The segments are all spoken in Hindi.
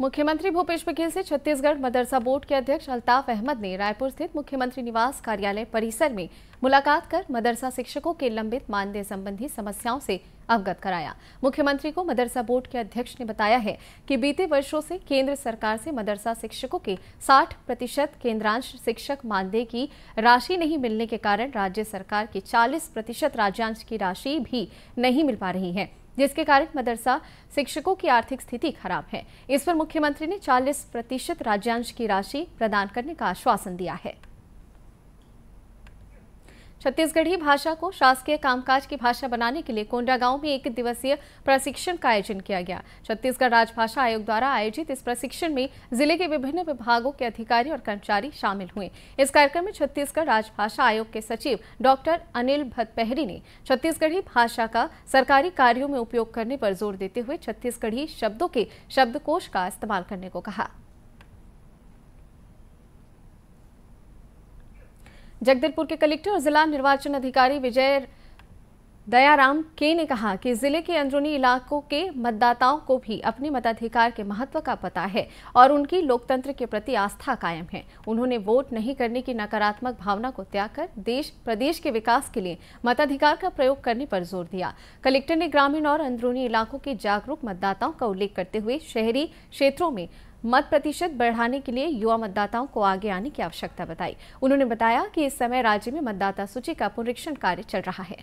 मुख्यमंत्री भूपेश बघेल से छत्तीसगढ़ मदरसा बोर्ड के अध्यक्ष अल्ताफ अहमद ने रायपुर स्थित मुख्यमंत्री निवास कार्यालय परिसर में मुलाकात कर मदरसा शिक्षकों के लंबित मानदेय संबंधी समस्याओं से अवगत कराया मुख्यमंत्री को मदरसा बोर्ड के अध्यक्ष ने बताया है कि बीते वर्षों से केंद्र सरकार से मदरसा शिक्षकों के 60 प्रतिशत केंद्रांश शिक्षक मानदेय की राशि नहीं मिलने के कारण राज्य सरकार की 40 प्रतिशत राज्यांश की राशि भी नहीं मिल पा रही है जिसके कारण मदरसा शिक्षकों की आर्थिक स्थिति खराब है इस पर मुख्यमंत्री ने 40 प्रतिशत राज्यांश की राशि प्रदान करने का आश्वासन दिया है छत्तीसगढ़ी भाषा को शासकीय कामकाज की भाषा बनाने के लिए कोंडागांव में एक दिवसीय प्रशिक्षण का आयोजन किया गया छत्तीसगढ़ राजभाषा आयोग द्वारा आयोजित इस प्रशिक्षण में जिले के विभिन्न विभागों के अधिकारी और कर्मचारी शामिल हुए इस कार्यक्रम में छत्तीसगढ़ राजभाषा आयोग के सचिव डॉक्टर अनिल भतपहरी ने छत्तीसगढ़ी भाषा का सरकारी कार्यो में उपयोग करने पर जोर देते हुए छत्तीसगढ़ी शब्दों के शब्दकोश का इस्तेमाल करने को कहा जगदलपुर के कलेक्टर और जिला निर्वाचन अधिकारी विजय दयाराम के ने कहा कि जिले के अंदरूनी इलाकों के मतदाताओं को भी अपने मताधिकार के महत्व का पता है और उनकी लोकतंत्र के प्रति आस्था कायम है उन्होंने वोट नहीं करने की नकारात्मक भावना को त्याग कर देश प्रदेश के विकास के लिए मताधिकार का प्रयोग करने पर जोर दिया कलेक्टर ने ग्रामीण और अंदरूनी इलाकों के जागरूक मतदाताओं का उल्लेख करते हुए शहरी क्षेत्रों में मत प्रतिशत बढ़ाने के लिए युवा मतदाताओं को आगे आने की आवश्यकता बताई उन्होंने बताया कि इस समय राज्य में मतदाता सूची का पुनरीक्षण कार्य चल रहा है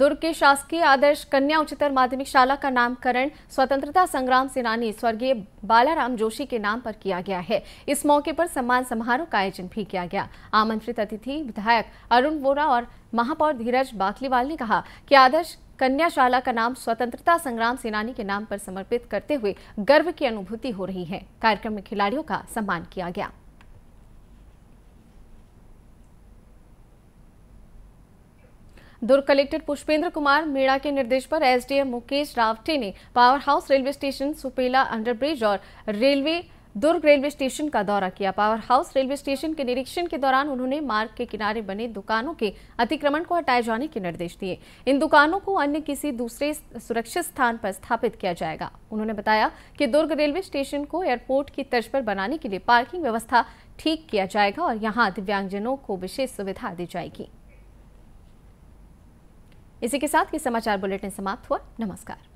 दुर्ग के शासकीय आदर्श कन्या उच्चतर माध्यमिक शाला का नामकरण स्वतंत्रता संग्राम सेनानी स्वर्गीय बालाराम जोशी के नाम पर किया गया है इस मौके पर सम्मान समारोह का आयोजन भी किया गया आमंत्रित अतिथि विधायक अरुण वोरा और महापौर धीरज बाखलीवाल ने कहा कि आदर्श कन्या शाला का नाम स्वतंत्रता संग्राम सेनानी के नाम पर समर्पित करते हुए गर्व की अनुभूति हो रही है कार्यक्रम में खिलाड़ियों का सम्मान किया गया दुर्ग कलेक्टर पुष्पेंद्र कुमार मीणा के निर्देश पर एसडीएम मुकेश रावटे ने power house railway station Supela underbridge और रेलवे दुर्ग रेलवे स्टेशन का दौरा किया पावर हाउस रेलवे स्टेशन के निरीक्षण के दौरान उन्होंने मार्ग के किनारे बने दुकानों के अतिक्रमण को हटाए जाने के निर्देश दिए इन दुकानों को अन्य किसी दूसरे सुरक्षित स्थान पर स्थापित किया जाएगा उन्होंने बताया कि दुर्ग रेलवे स्टेशन को एयरपोर्ट की तर्ज पर बनाने के लिए पार्किंग व्यवस्था ठीक किया जाएगा और यहाँ दिव्यांगजनों को विशेष सुविधा दी जाएगी इसी के साथ ये समाचार बुलेटिन समाप्त हुआ नमस्कार